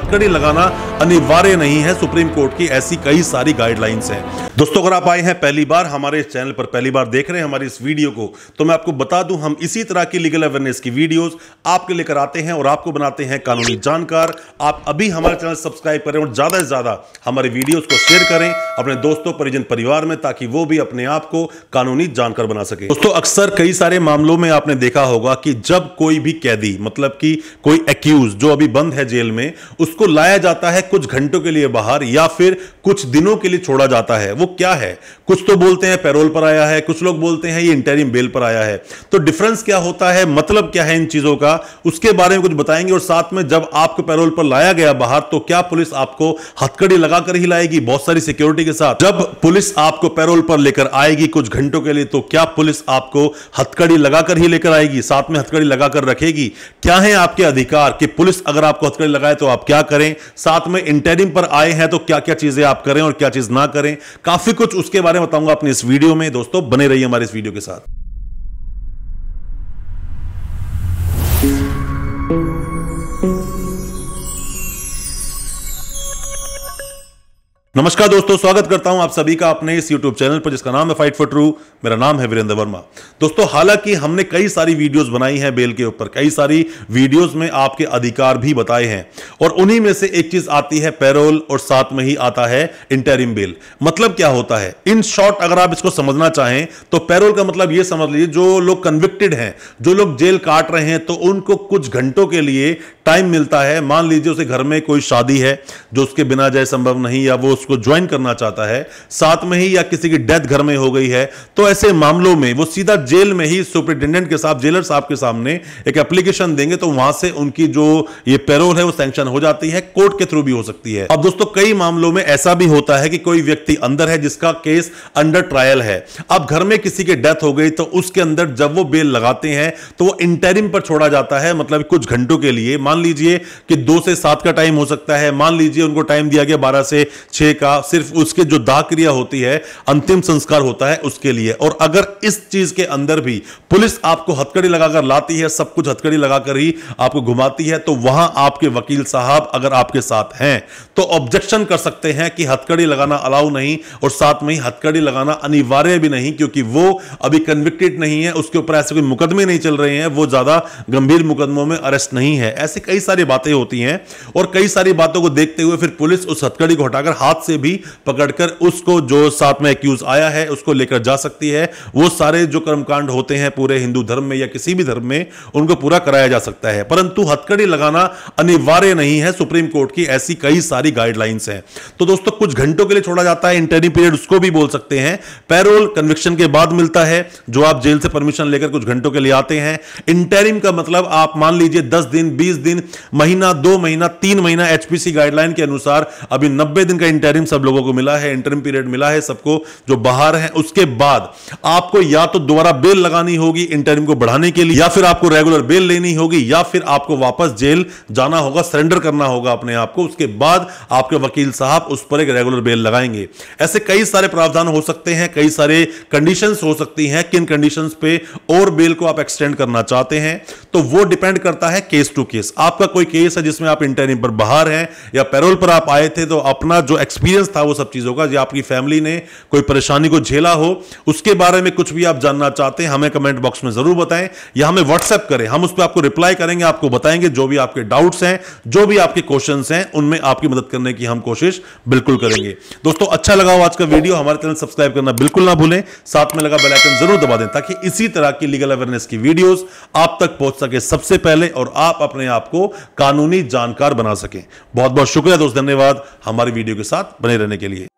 कड़ी लगाना अनिवार्य नहीं है सुप्रीम कोर्ट की ऐसी कई सारी गाइडलाइंस हैं दोस्तों अगर आप आए हैं पहली बार हमारे इस चैनल पर पहली बार देख रहे हैं हमारी इस वीडियो को तो मैं आपको बता दूं हम इसी तरह की लीगल अवेयरनेस की वीडियोस आपके लेकर आते हैं और आपको बनाते हैं कानूनी जानकार आप अभी हमारे चैनल सब्सक्राइब करें और ज़्यादा से ज़्यादा हमारे वीडियोज़ को शेयर करें अपने दोस्तों परिजन परिवार में ताकि वो भी अपने आप को कानूनी जानकार बना सके दोस्तों अक्सर कई सारे मामलों में आपने देखा होगा कि जब कोई भी कैदी मतलब की कोई एक्यूज जो अभी बंद है जेल में उसको लाया जाता है कुछ घंटों के लिए बाहर या फिर कुछ दिनों के लिए छोड़ा जाता है वो क्या है कुछ तो बोलते हैं पैरोल पर आया है कुछ लोग बोलते हैं ये इंटरिम बेल पर आया है तो डिफरेंस क्या होता है मतलब क्या है इन चीज़ों का उसके बारे में कुछ बताएंगे और साथ में जब आपको पैरोल पर लाया गया बाहर तो क्या पुलिस आपको हथकड़ी लगाकर ही लाएगी बहुत सारी सिक्योरिटी के साथ जब पुलिस आपको पैरोल पर लेकर आएगी कुछ घंटों के लिए तो क्या पुलिस आपको हथकड़ी लगाकर ही लेकर आएगी साथ में हथकड़ी लगाकर रखेगी क्या है आपके अधिकार कि पुलिस अगर आपको हथकड़ी लगाए तो आप क्या करें साथ में इंटरिम पर आए हैं तो क्या क्या चीजें आप करें और क्या चीज ना करें काफी कुछ उसके बारे में बताऊंगा अपनी इस वीडियो में दोस्तों बने रहिए हमारे इस वीडियो के साथ नमस्कार दोस्तों स्वागत करता हूं आप सभी का अपने इस YouTube चैनल पर जिसका नाम है फाइट फॉर ट्रू मेरा नाम है वीरेंद्र वर्मा दोस्तों हालांकि हमने कई सारी वीडियोस बनाई हैं बेल के ऊपर कई सारी वीडियोस में आपके अधिकार भी बताए हैं और उन्हीं में से एक चीज आती है पैरोल और साथ में ही आता है इंटरिम बेल मतलब क्या होता है इन शॉर्ट अगर आप इसको समझना चाहें तो पैरोल का मतलब ये समझ लीजिए जो लोग कन्विक्टेड हैं जो लोग जेल काट रहे हैं तो उनको कुछ घंटों के लिए टाइम मिलता है मान लीजिए उसे घर में कोई शादी है जो उसके बिना जाए संभव नहीं या वो उसको ज्वाइन करना चाहता है साथ में ही या किसी की डेथ घर में हो गई है तो ऐसे मामलों में वो सीधा जेल में ही सुप्रिंटेंडेंट के साथ जेलर साहब के सामने एक एप्लीकेशन देंगे तो वहां से उनकी जो ये पेरोल है वो सेंक्शन हो जाती है कोर्ट के थ्रू भी हो सकती है अब दोस्तों कई मामलों में ऐसा भी होता है कि कोई व्यक्ति अंदर है जिसका केस अंडर ट्रायल है अब घर में किसी की डेथ हो गई तो उसके अंदर जब वो बेल लगाते हैं तो वो इंटरिम पर छोड़ा जाता है मतलब कुछ घंटों के लिए मान लीजिए कि दो से सात का टाइम हो सकता है मान लीजिए उनको टाइम दिया गया बारह से छह बच्चे का सिर्फ उसके जो दाह क्रिया होती है अंतिम संस्कार होता है उसके लिए और अगर इस चीज के अंदर भी पुलिस आपको हथकड़ी लगाकर लाती है सब कुछ हथकड़ी लगाकर ही आपको घुमाती है तो वहां आपके वकील साहब अगर आपके साथ हैं तो ऑब्जेक्शन कर सकते हैं कि हथकड़ी लगाना अलाउ नहीं और साथ में ही हथकड़ी लगाना अनिवार्य भी नहीं क्योंकि वो अभी कन्विक्टेड नहीं है उसके ऊपर ऐसे कोई मुकदमे नहीं चल रहे हैं वो ज्यादा गंभीर मुकदमों में अरेस्ट नहीं है ऐसी कई सारी बातें होती हैं और कई सारी बातों को देखते हुए फिर पुलिस उस हथकड़ी को हटाकर हाथ हाथ से भी पकड़कर उसको जो साथ में एक्यूज आया है उसको लेकर जा सकती है वो सारे जो कर्मकांड होते हैं पूरे हिंदू धर्म में या किसी भी धर्म में उनको पूरा कराया जा सकता है परंतु हथकड़ी लगाना अनिवार्य नहीं है सुप्रीम कोर्ट की ऐसी कई सारी गाइडलाइंस हैं तो दोस्तों कुछ घंटों के लिए छोड़ा जाता है इंटरनी पीरियड उसको भी बोल सकते हैं पैरोल कन्विक्शन के बाद मिलता है जो आप जेल से परमिशन लेकर कुछ घंटों के लिए आते हैं इंटरिम का मतलब आप मान लीजिए दस दिन बीस दिन महीना दो महीना तीन महीना एचपीसी गाइडलाइन के अनुसार अभी नब्बे दिन का इंटेरिम इंटरिम सब लोगों को मिला है इंटरिम पीरियड मिला है सबको जो बाहर है उसके बाद आपको या तो दोबारा बेल लगानी होगी इंटरिम को बढ़ाने के लिए या फिर आपको रेगुलर बेल लेनी होगी या फिर आपको वापस जेल जाना होगा सरेंडर करना होगा अपने आप को उसके बाद आपके वकील साहब उस पर एक रेगुलर बेल लगाएंगे ऐसे कई सारे प्रावधान हो सकते हैं कई सारे कंडीशंस हो सकती हैं किन कंडीशंस पे और बेल को आप एक्सटेंड करना चाहते हैं तो वो डिपेंड करता है केस टू केस आपका कोई केस है जिसमें आप इंटरनिम पर बाहर हैं या पेरोल पर आप आए थे तो अपना जो एक्सपेक्ट एक्सपीरियंस था वो सब चीज़ों का जो आपकी फैमिली ने कोई परेशानी को झेला हो उसके बारे में कुछ भी आप जानना चाहते हैं हमें कमेंट बॉक्स में ज़रूर बताएं या हमें व्हाट्सएप करें हम उस पर आपको रिप्लाई करेंगे आपको बताएंगे जो भी आपके डाउट्स हैं जो भी आपके क्वेश्चन हैं उनमें आपकी मदद करने की हम कोशिश बिल्कुल करेंगे दोस्तों अच्छा लगा हो आज का वीडियो हमारे चैनल सब्सक्राइब करना बिल्कुल ना भूलें साथ में लगा बेलाइकन जरूर दबा दें ताकि इसी तरह की लीगल अवेयरनेस की वीडियोज आप तक पहुंच सके सबसे पहले और आप अपने आप को कानूनी जानकार बना सकें बहुत बहुत शुक्रिया दोस्त धन्यवाद हमारी वीडियो के साथ बने रहने के लिए